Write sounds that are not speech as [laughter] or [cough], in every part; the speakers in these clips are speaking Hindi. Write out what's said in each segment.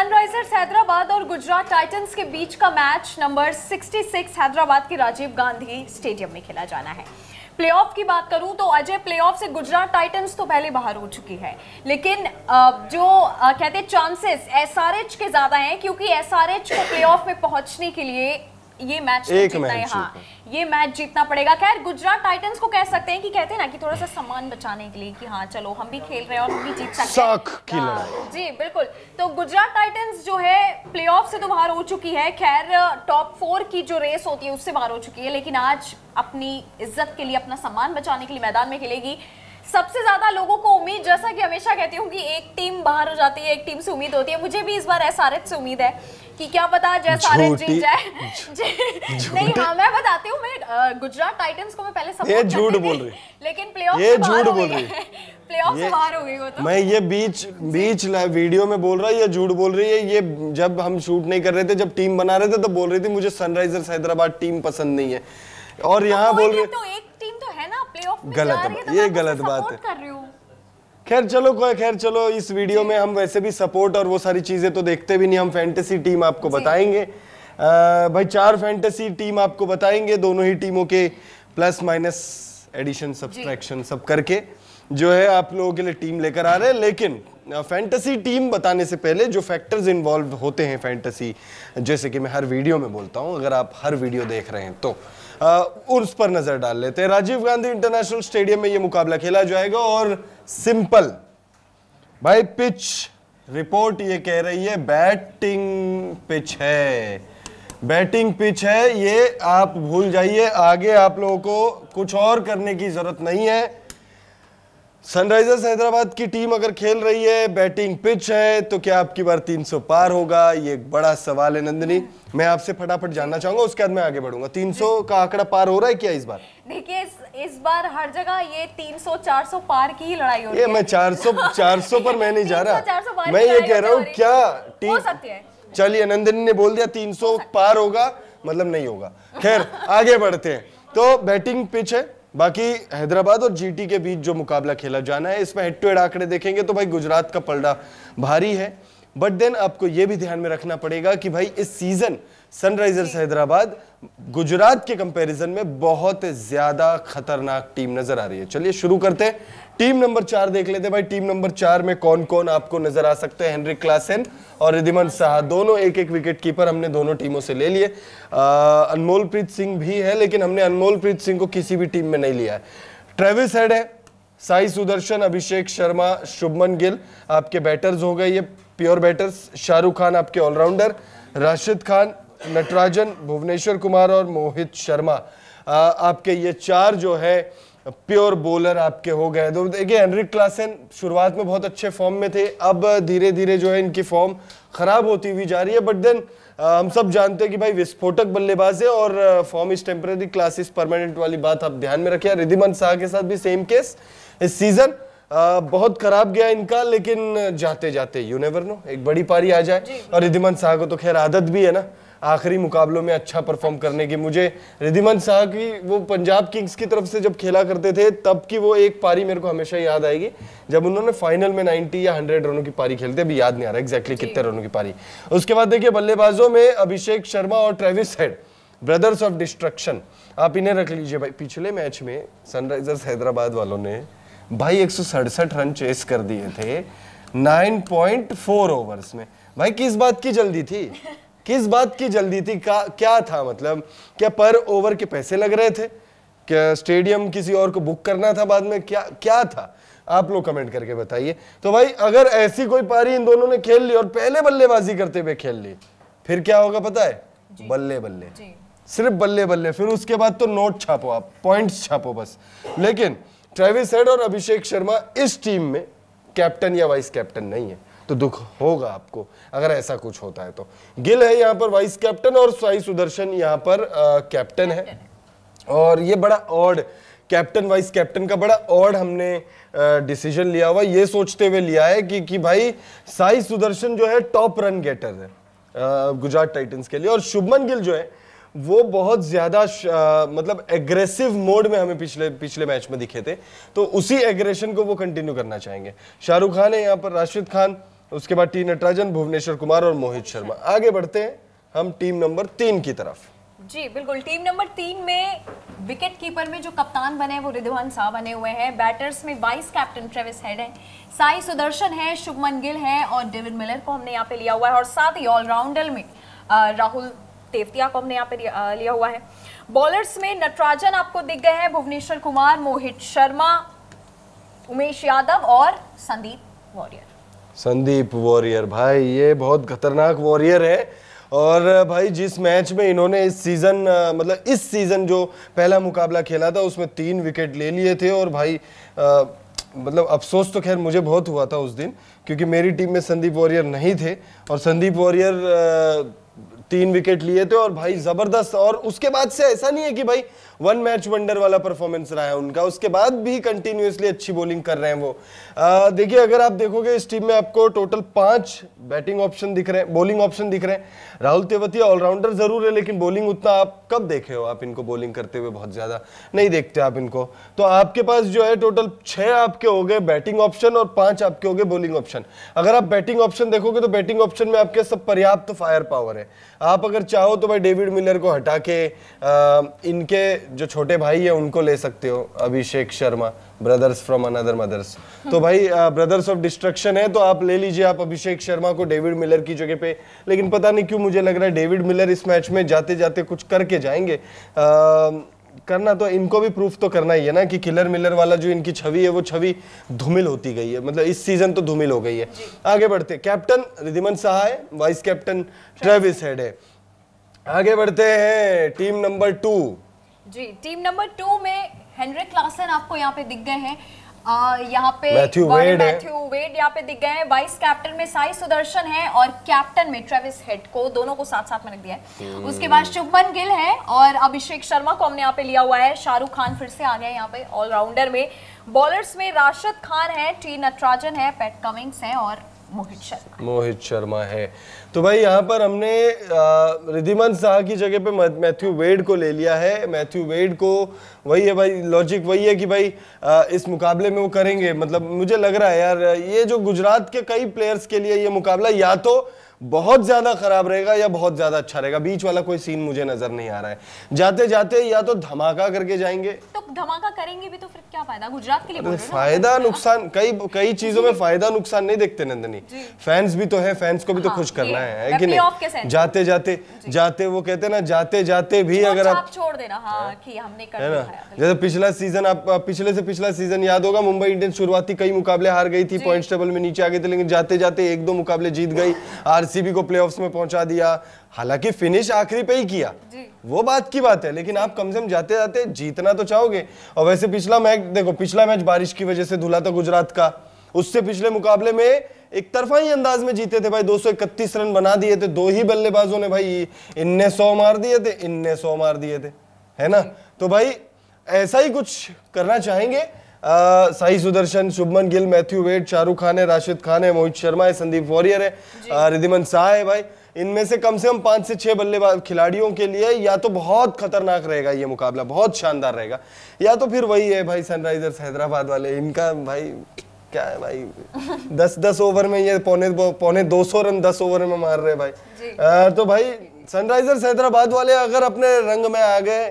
सनराइजर्स हैदराबाद और गुजरात टाइटंस के बीच का मैच नंबर 66 हैदराबाद के राजीव गांधी स्टेडियम में खेला जाना है प्लेऑफ की बात करूं तो अजय प्लेऑफ से गुजरात टाइटंस तो पहले बाहर हो चुकी है लेकिन जो कहते हैं चांसेस एसआरएच के ज़्यादा हैं क्योंकि एसआरएच को प्लेऑफ में पहुंचने के लिए ये मैच तो एक जीतना मैच हाँ ये मैच जीतना पड़ेगा खैर गुजरात टाइटंस को कह सकते हैं कि कहते हैं ना कि थोड़ा सा सम्मान बचाने के लिए कि हाँ चलो हम भी खेल रहे हैं और हम भी जीत सकते हैं हाँ। जी बिल्कुल तो गुजरात टाइटंस जो है प्लेऑफ से तो बाहर हो चुकी है खैर टॉप फोर की जो रेस होती है उससे बाहर हो चुकी है लेकिन आज अपनी इज्जत के लिए अपना सम्मान बचाने के लिए मैदान में खेलेगी सबसे ज्यादा लोगों को उम्मीद जैसा कि हमेशा कहती हूँ कि एक टीम बाहर हो जाती है एक टीम से उम्मीद होती है मुझे भी इस बार एस आर से उम्मीद है कि क्या पता जय सारे जीत जाए नहीं हाँ मैं बताती हूँ मैं गुजरात टाइटंस को मैं पहले सब झूठ बोल रही लेकिन प्ले ऑफ झूठ बोल रही प्लेऑफ [laughs] से बाहर हो गई तो मैं ये बीच बीच वीडियो में बोल रहा है ये झूठ बोल रही है ये जब हम शूट नहीं कर रहे थे जब टीम बना रहे थे तो बोल रही थी मुझे सनराइजर्स हैदराबाद टीम पसंद नहीं है और यहाँ हाँ, बोल रहे तो एक गलत तो ये गलत बात है खैर चलो कोई खैर चलो इस वीडियो में हम वैसे भी सपोर्ट और वो सारी चीजें तो देखते भी नहीं हम फैंटेसी टीम आपको बताएंगे आ, भाई चार फैंटेसी टीम आपको बताएंगे दोनों ही टीमों के प्लस माइनस एडिशन सब्सट्रैक्शन सब करके जो है आप लोगों के लिए टीम लेकर आ रहे हैं लेकिन फैंटेसी टीम बताने से पहले जो फैक्टर्स इन्वॉल्व होते हैं फैंटेसी जैसे कि मैं हर वीडियो में बोलता हूँ अगर आप हर वीडियो देख रहे हैं तो उस पर नजर डाल लेते हैं राजीव गांधी इंटरनेशनल स्टेडियम में यह मुकाबला खेला जाएगा और सिंपल भाई पिच रिपोर्ट ये कह रही है बैटिंग पिच है बैटिंग पिच है ये आप भूल जाइए आगे आप लोगों को कुछ और करने की जरूरत नहीं है सनराइजर्स हैदराबाद की टीम अगर खेल रही है बैटिंग पिच है तो क्या आपकी बार 300 पार होगा ये एक बड़ा सवाल है नंदनी मैं आपसे फटाफट जानना चाहूंगा उसके बाद मैं आगे बढ़ूंगा 300 का आंकड़ा पार हो रहा है क्या इस बार देखिए इस, इस बार हर जगह ये 300 400 पार की ही लड़ाई हो रही है मैं 400 400 पर मैं नहीं जा रहा मैं ये कह रहा हूँ क्या टीम चलिए नंदिनी ने बोल दिया तीन पार होगा मतलब नहीं होगा खैर आगे बढ़ते हैं तो बैटिंग पिच है बाकी हैदराबाद और जीटी के बीच जो मुकाबला खेला जाना है इसमें हेड टू हेड आंकड़े देखेंगे तो भाई गुजरात का पलड़ा भारी है बट देन आपको यह भी ध्यान में रखना पड़ेगा कि भाई इस सीजन सनराइजर्स हैदराबाद गुजरात के कंपैरिजन में बहुत ज्यादा खतरनाक टीम नजर आ रही है चलिए शुरू करते हैं टीम नंबर चार देख लेते भाई टीम नंबर चार में कौन कौन आपको नजर आ सकते हैं हेनरिक क्लासेन और रिधिमन साहा दोनों एक एक विकेट कीपर हमने दोनों टीमों से ले लिए अनमोलप्रीत सिंह भी है लेकिन हमने अनमोलप्रीत सिंह को किसी भी टीम में नहीं लिया है ट्रेविस हेड है साई सुदर्शन अभिषेक शर्मा शुभमन गिल आपके बैटर्स हो गए ये प्योर बैटर्स शाहरुख खान आपके ऑलराउंडर राशिद खान नटराजन भुवनेश्वर कुमार और मोहित शर्मा आपके ये चार जो है प्योर बोलर आपके हो गए तो देखिए हेनरिक क्लासन शुरुआत में बहुत अच्छे फॉर्म में थे अब धीरे धीरे जो है इनकी फॉर्म खराब होती हुई जा रही है बट देन हम सब जानते हैं कि भाई विस्फोटक बल्लेबाज है और form is temporary class is permanent वाली बात आप ध्यान में रखिए रिधिमन शाह के साथ भी सेम केस इस सीजन आ, बहुत खराब गया इनका लेकिन जाते जाते यू नेवर नो एक बड़ी पारी आ जाए और रिधिमन शाह को तो खैर आदत भी है ना आखिरी मुकाबलों में अच्छा परफॉर्म करने की मुझे रिधिमन शाह की वो पंजाब किंग्स की तरफ से जब खेला करते थे तब की वो एक पारी मेरे को हमेशा याद आएगी जब उन्होंने फाइनल में 90 या 100 रनों की पारी खेलते अभी याद नहीं आ रहा एग्जैक्टली कितने रनों की पारी उसके बाद देखिए बल्लेबाजों में अभिषेक शर्मा और Travis Head brothers of destruction आप इन्हें रख लीजिए भाई पिछले मैच में सनराइजर्स हैदराबाद वालों ने भाई एक रन चेस कर दिए थे 9.4 ओवर्स में भाई किस बात की जल्दी थी [laughs] किस बात की जल्दी थी का क्या था मतलब क्या पर ओवर के पैसे लग रहे थे क्या स्टेडियम किसी और को बुक करना था बाद में क्या क्या था आप लोग कमेंट करके बताइए तो भाई अगर ऐसी कोई पारी इन दोनों ने खेल ली और पहले बल्लेबाजी करते हुए खेल ली फिर क्या होगा पता है बल्ले बल्ले सिर्फ बल्ले बल्ले फिर उसके बाद तो नोट छापो आप पॉइंट्स छापो बस लेकिन ट्रेविस हेड और अभिषेक शर्मा इस टीम में कैप्टन या वाइस कैप्टन नहीं है तो दुख होगा आपको अगर ऐसा कुछ होता है तो गिल है यहाँ पर वाइस कैप्टन और साई सुदर्शन यहाँ पर कैप्टन है और ये बड़ा ऑड कैप्टन वाइस कैप्टन का बड़ा ऑड हमने डिसीजन लिया हुआ ये सोचते हुए लिया है कि कि भाई साई सुदर्शन जो है टॉप रन गेटर है गुजरात टाइटंस के लिए और शुभमन गिल जो है वो बहुत ज़्यादा मतलब एग्रेसिव मोड में हमें पिछले पिछले मैच में दिखे थे तो उसी एग्रेशन को वो कंटिन्यू करना चाहेंगे शाहरुख खान है यहाँ पर राशिद खान उसके बाद टी नटराजन भुवनेश्वर कुमार और मोहित शर्मा आगे बढ़ते हैं हम टीम नंबर तीन की तरफ जी बिल्कुल टीम नंबर तीन में विकेट कीपर में जो कप्तान बने हैं वो रिधवान शाह बने हुए हैं बैटर्स में वाइस कैप्टन ट्रेविस हेड हैं साई सुदर्शन है शुभमन गिल है और डेविड मिलर को हमने यहाँ पे लिया हुआ है और साथ ही ऑलराउंडर में राहुल तेवतिया को हमने यहाँ पे लिया हुआ है बॉलर्स में नटराजन आपको दिख गए हैं भुवनेश्वर कुमार मोहित शर्मा उमेश यादव और संदीप वॉरियर संदीप वॉरियर भाई ये बहुत खतरनाक वॉरियर है और भाई जिस मैच में इन्होंने इस सीज़न मतलब इस सीज़न जो पहला मुकाबला खेला था उसमें तीन विकेट ले लिए थे और भाई आ, मतलब अफसोस तो खैर मुझे बहुत हुआ था उस दिन क्योंकि मेरी टीम में संदीप वॉरियर नहीं थे और संदीप वॉरियर तीन विकेट लिए थे और भाई ज़बरदस्त और उसके बाद से ऐसा नहीं है कि भाई वन मैच वंडर वाला परफॉर्मेंस रहा है उनका उसके बाद भी कंटिन्यूसली अच्छी बॉलिंग कर रहे हैं वो देखिए अगर आप देखोगे इस टीम में आपको टोटल पांच बैटिंग ऑप्शन दिख रहे हैं बॉलिंग ऑप्शन दिख रहे हैं राहुल तेवतिया ऑलराउंडर जरूर है लेकिन बॉलिंग उतना आप कब देखे हो आप इनको बॉलिंग करते हुए बहुत ज़्यादा नहीं देखते आप इनको तो आपके पास जो है टोटल छः आपके हो गए बैटिंग ऑप्शन और पांच आपके हो गए बॉलिंग ऑप्शन अगर आप बैटिंग ऑप्शन देखोगे तो बैटिंग ऑप्शन में आपके सब पर्याप्त फायर पावर है आप अगर चाहो तो भाई डेविड मिलर को हटा के आ, इनके जो छोटे भाई है उनको ले सकते हो Abhishek Sharma brothers from another mothers तो भाई ब्रदर्स ऑफ डिस्ट्रक्शन है तो आप ले लीजिए आप अभिषेक शर्मा को डेविड मिलर की जगह पे लेकिन पता नहीं क्यों मुझे लग रहा है डेविड मिलर इस मैच में जाते जाते कुछ करके जाएंगे आ, करना तो इनको भी प्रूफ तो करना ही है ना कि किलर मिलर वाला जो इनकी छवि है वो छवि धूमिल होती गई है मतलब इस सीजन तो धूमिल हो गई है आगे बढ़ते कैप्टन रिधिमन शाह है वाइस कैप्टन ट्रेविस हेड है आगे बढ़ते हैं टीम नंबर टू जी टीम नंबर टू में हेनरी क्लासन आपको यहाँ पे दिख गए हैं यहाँ पे मैथ्यू वेड मैथ्यू वेड यहाँ पे दिख गए हैं वाइस कैप्टन में साई सुदर्शन है और कैप्टन में ट्रेविस हेड को दोनों को साथ साथ में रख दिया है hmm. उसके बाद शुभमन गिल है और अभिषेक शर्मा को हमने यहाँ पे लिया हुआ है शाहरुख खान फिर से आ गया है यहाँ पे ऑलराउंडर में बॉलर्स में राशिद खान है टी नटराजन है पैट कमिंग्स है और मोहित शर्मा मोहित शर्मा है तो भाई यहाँ पर हमने रिधिमन शाह की जगह पे मैथ्यू वेड को ले लिया है मैथ्यू वेड को वही है भाई लॉजिक वही है कि भाई आ, इस मुकाबले में वो करेंगे मतलब मुझे लग रहा है यार ये जो गुजरात के कई प्लेयर्स के लिए ये मुकाबला या तो बहुत ज्यादा खराब रहेगा या बहुत ज्यादा अच्छा रहेगा बीच वाला कोई सीन मुझे नजर नहीं आ रहा है जाते जाते या तो धमाका करके जाएंगे तो धमाका करेंगे भी तो फिर क्या फायदा गुजरात के लिए बोल रहे फायदा हाँ। नुकसान कई कई चीजों में फायदा नुकसान नहीं देखते नंदनी फैंस भी तो है फैंस को भी तो हाँ, खुश करना है कि नहीं जाते जाते जाते वो कहते ना जाते जाते भी अगर आप छोड़ देना हाँ, जैसे पिछला सीजन आप पिछले से पिछला सीजन याद होगा मुंबई इंडियंस शुरुआती कई मुकाबले हार गई थी पॉइंट टेबल में नीचे आ गई थी लेकिन जाते जाते एक दो मुकाबले जीत गई आर आरसीबी को प्लेऑफ्स में पहुंचा दिया हालांकि फिनिश आखिरी पे ही किया वो बात की बात है लेकिन आप कम से कम जाते जाते जीतना तो चाहोगे और वैसे पिछला मैच देखो पिछला मैच बारिश की वजह से धुला था गुजरात का उससे पिछले मुकाबले में एक तरफा ही अंदाज में जीते थे भाई दो रन बना दिए थे दो ही बल्लेबाजों ने भाई इनने सौ मार दिए थे इनने सौ मार दिए थे है ना तो भाई ऐसा ही कुछ करना चाहेंगे साई सुदर्शन शुभमन गिल मैथ्यू वेट शाहरुख खान है राशिद खान है मोहित शर्मा है संदीप वॉरियर है रिधिमन शाह है भाई इनमें से कम से कम पांच से छह बल्लेबाज खिलाड़ियों के लिए या तो बहुत खतरनाक रहेगा ये मुकाबला बहुत शानदार रहेगा या तो फिर वही है भाई सनराइजर्स हैदराबाद वाले इनका भाई क्या है भाई [laughs] दस दस ओवर में ये पौने पौने दो सौ रन दस ओवर में मार रहे भाई आ, तो भाई सनराइजर्स हैदराबाद वाले अगर अपने रंग में आ गए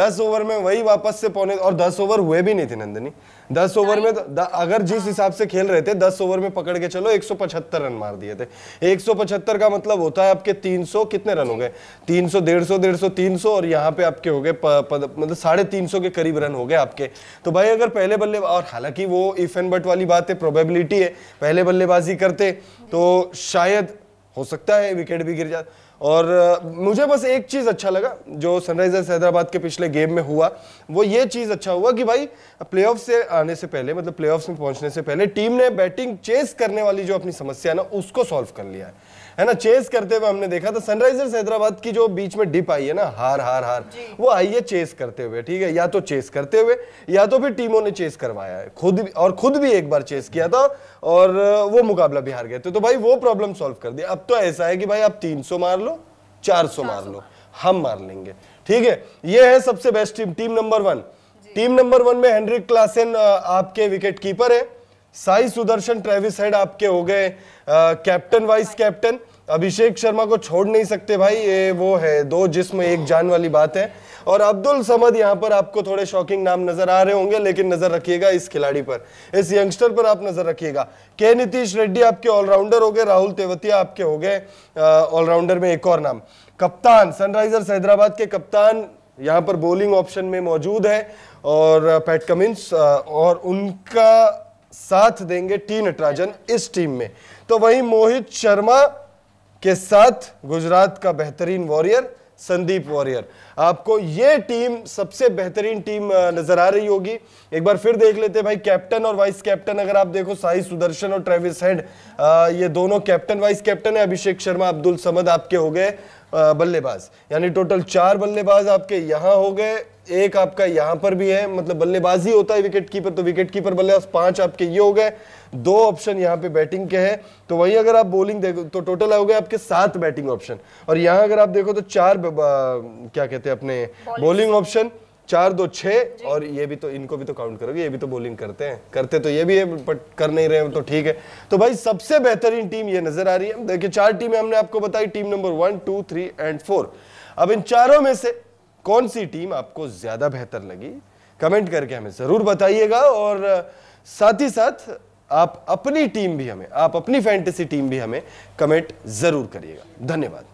दस ओवर में वही वापस से पौने और दस ओवर हुए भी नहीं थे नंदनी दस ओवर में तो अगर जिस हिसाब से खेल रहे थे दस ओवर में पकड़ के चलो पचहत्तर रन मार दिए थे पचहत्तर का मतलब होता है आपके 300 कितने रन हो गए 300 150 150 300 और यहाँ पे आपके हो गए मतलब साढ़े तीन के करीब रन हो गए आपके तो भाई अगर पहले बल्ले और हालांकि वो इफ एंड बट वाली बात है प्रोबेबिलिटी है पहले बल्लेबाजी करते तो शायद हो सकता है विकेट भी गिर जाता और मुझे बस एक चीज़ अच्छा लगा जो सनराइजर्स हैदराबाद के पिछले गेम में हुआ वो ये चीज़ अच्छा हुआ कि भाई प्ले से आने से पहले मतलब प्ले में पहुंचने से पहले टीम ने बैटिंग चेस करने वाली जो अपनी समस्या है ना उसको सॉल्व कर लिया है है ना चेस करते हुए हमने देखा था सनराइजर्स हैदराबाद की जो बीच में डिप आई है ना हार हार हार वो आई है चेस करते हुए ठीक है या तो चेस करते हुए या तो फिर टीमों ने चेस करवाया है खुद और खुद भी एक बार चेस किया था और वो मुकाबला भी हार गए थे तो, तो भाई वो प्रॉब्लम सॉल्व कर दिया अब तो ऐसा है कि भाई आप तीन मार लो चार मार लो हम मार लेंगे ठीक है ये है सबसे best team team number one team number one में हेनरिक क्लासेन आपके विकेट कीपर है साई सुदर्शन ट्रेविस हेड आपके हो गए captain vice captain Abhishek Sharma को छोड़ नहीं सकते भाई ये वो है दो जिस्म एक जान वाली बात है और अब्दुल समद यहाँ पर आपको थोड़े शॉकिंग नाम नजर आ रहे होंगे लेकिन नजर रखिएगा इस खिलाड़ी पर इस यंगस्टर पर आप नजर रखिएगा के नीतीश रेड्डी आपके ऑलराउंडर हो गए राहुल तेवतिया आपके हो गए ऑलराउंडर में एक और नाम कप्तान सनराइजर्स हैदराबाद के कप्तान यहाँ पर बॉलिंग ऑप्शन में मौजूद है और पैट कमिंस और उनका साथ देंगे टी नटराजन इस टीम में तो वही मोहित शर्मा के साथ गुजरात का बेहतरीन वॉरियर संदीप वॉरियर आपको ये टीम सबसे बेहतरीन टीम नजर आ रही होगी एक बार फिर देख लेते हैं भाई कैप्टन और वाइस कैप्टन अगर आप देखो साई सुदर्शन और ट्रेविस हेड ये दोनों कैप्टन वाइस कैप्टन है अभिषेक शर्मा अब्दुल समद आपके हो गए बल्लेबाज यानी टोटल चार बल्लेबाज आपके यहाँ हो गए एक आपका यहाँ पर भी है मतलब बल्लेबाज ही होता है विकेट कीपर तो विकेट कीपर बल्लेबाज पांच आपके ये हो गए दो ऑप्शन यहाँ पे बैटिंग के हैं तो वहीं अगर आप बॉलिंग देखो तो टोटल हो गए आपके सात बैटिंग ऑप्शन और यहाँ अगर आप देखो तो चार क्या कहते हैं अपने बॉलिंग ऑप्शन चार दो छे और ये भी तो इनको भी तो काउंट करोगे ये भी तो बोलिंग करते हैं करते तो ये भी है बट कर नहीं रहे तो ठीक है तो भाई सबसे बेहतरीन टीम ये नजर आ रही है देखिए चार टीमें हमने आपको बताई team number one two three and four अब इन चारों में से कौन सी टीम आपको ज्यादा बेहतर लगी कमेंट करके हमें जरूर बताइएगा और साथ ही साथ आप अपनी टीम भी हमें आप अपनी फैंटेसी टीम भी हमें कमेंट जरूर करिएगा धन्यवाद